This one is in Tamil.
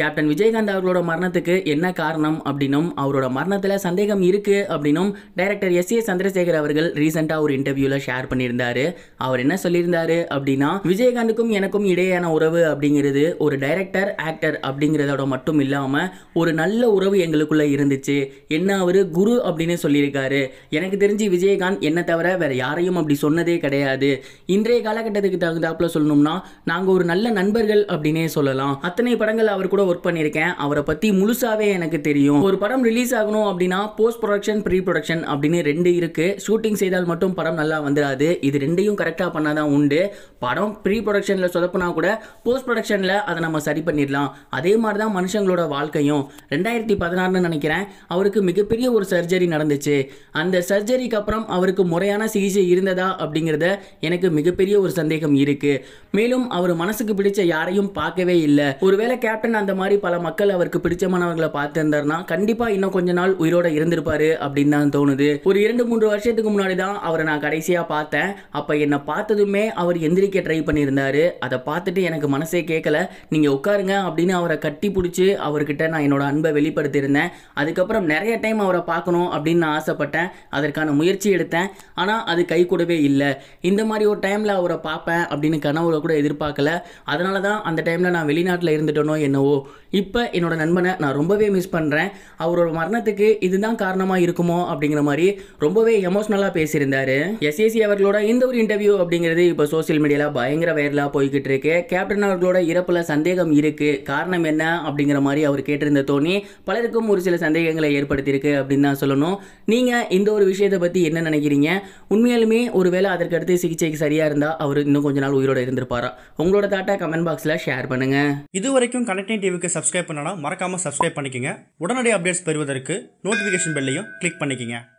கேப்டன் விஜயகாந்த் அவர்களோட மரணத்துக்கு என்ன காரணம் அப்படின்னும் அவரோட மரணத்தில் சந்தேகம் இருக்குது அப்படின்னும் டைரக்டர் எஸ் ஏ சந்திரசேகர் அவர்கள் ரீசெண்டாக ஒரு இன்டர்வியூவில் ஷேர் பண்ணியிருந்தாரு அவர் என்ன சொல்லியிருந்தாரு அப்படின்னா விஜயகாந்துக்கும் எனக்கும் இடையேயான உறவு அப்படிங்கிறது ஒரு டைரக்டர் ஆக்டர் அப்படிங்கிறதோட மட்டும் இல்லாமல் ஒரு நல்ல உறவு எங்களுக்குள்ளே இருந்துச்சு என்ன அவர் குரு அப்படின்னு சொல்லியிருக்காரு எனக்கு தெரிஞ்சு விஜயகாந்த் என்னை தவிர வேறு யாரையும் அப்படி சொன்னதே கிடையாது இன்றைய காலகட்டத்துக்கு தகுந்தாப்புல சொல்லணும்னா நாங்கள் ஒரு நல்ல நண்பர்கள் அப்படின்னே சொல்லலாம் அத்தனை படங்கள் அவர் கூட ஒர்க் பண்ணியிருக்கேன் அவரை பற்றி முழுசாகவே எனக்கு தெரியும் ஒரு படம் ரிலீஸ் ஆகணும் அப்படின்னா போஸ்ட் ப்ரொடக்ஷன் ப்ரீ ப்ரொடக்ஷன் அப்படின்னு ரெண்டு இருக்கு ஷூட்டிங் செய்தால் மட்டும் படம் நல்லா வந்துடாது இது ரெண்டையும் கரெக்டாக பண்ணால் தான் உண்டு படம் ப்ரீ ப்ரொடக்ஷனில் சொதப்பினா கூட போஸ்ட் ப்ரொடக்ஷனில் அதை நம்ம சரி பண்ணிடலாம் அதே மாதிரி தான் மனுஷங்களோட வாழ்க்கையும் ரெண்டாயிரத்தி பதினாறுன்னு நினைக்கிறேன் அவருக்கு மிகப்பெரிய ஒரு சர்ஜரி நடந்துச்சு அந்த சர்ஜரிக்கு அப்புறம் அவருக்கு முறையான சிகிச்சை இருந்ததா அப்படிங்கிறத எனக்கு மிகப்பெரிய ஒரு சந்தேகம் இருக்கு மேலும் அவர் மனசுக்கு பிடிச்ச யாரையும் பார்க்கவே இல்லை ஒருவேளை கேப்டன் அந்த மாதிரி பல மக்கள் அவருக்கு பிடிச்சமானவர்களை பார்த்திருந்தாருன்னா கண்டிப்பாக இன்னும் கொஞ்ச நாள் உயிரோட இருந்திருப்பாரு அப்படின்னு தான் தோணுது ஒரு இரண்டு மூன்று வருஷத்துக்கு முன்னாடி தான் அவரை நான் கடைசியாக பார்த்தேன் அப்போ என்னை பார்த்ததுமே அவர் எந்திரிக்க ட்ரை பண்ணியிருந்தாரு அதை பார்த்துட்டு எனக்கு மனசே கேட்கல நீங்கள் உட்காருங்க அப்படின்னு அவரை கட்டி பிடிச்சி அவர்கிட்ட நான் என்னோட அன்பை வெளிப்படுத்தியிருந்தேன் அதுக்கப்புறம் நிறைய டைம் அவரை பார்க்கணும் அப்படின்னு நான் ஆசைப்பட்டேன் அதற்கான முயற்சி எடுத்தேன் ஆனால் அது கை கூடவே இல்லை இந்த மாதிரி ஒரு டைமில் அவரை பார்ப்பேன் அப்படின்னு கனவுல கூட எதிர்பார்க்கல அதனால தான் அந்த டைமில் நான் வெளிநாட்டில் இருந்துட்டேனோ என்னவோ இப்போ என்னோட நண்பனை நான் ரொம்பவே மிஸ் பண்ணுறேன் அவரோட மரணத்துக்கு இதுதான் காரணமாக இருக்குமோ அப்படிங்கிற மாதிரி ரொம்பவே எமோஷ்னலாக பேசியிருந்தார் எஸ்ஏசி அவர்களோட இந்த ஒரு இன்டர்வியூ அப்படிங்கிறது இப்போ சோசியல் மீடியாவில் பயங்கர வைரலாக போய்கிட்டு இருக்கு கேப்டன் அவர்களோட இறப்பில் சந்தேகம் இருக்குது காரணம் என்ன அப்படிங்கிற மாதிரி அவர் கேட்டிருந்த தோணி பலருக்கும் ஒரு சில சந்தேகங்களை ஏற்படுத்தியிருக்கு அப்படின்னு தான் சொல்லணும் நீங்கள் இந்த ஒரு விஷயத்தை பற்றி என்ன நினைக்கிறீங்க உண்மையாலுமே ஒருவேளை அதற்கடுத்து சிகிச்சைக்கு சரியாக இருந்தால் அவர் இன்னும் கொஞ்ச நாள் உயிரோடு இருந்திருப்பாரா உங்களோட தாட்டை கமெண்ட் பாக்ஸில் ஷேர் பண்ணுங்கள் இது வரைக்கும் கனெக்டிங் டிவிக்கு சப்ஸ்கிரைப் பண்ணனா மறக்காம சப்ஸ்கிரைப் பண்ணிக்கங்க உடனடி அப்டேட்ஸ் பெறுவதற்கு நோட்டிஃபிகேஷன் பெல்லையும் கிளிக் பண்ணிக்கங்க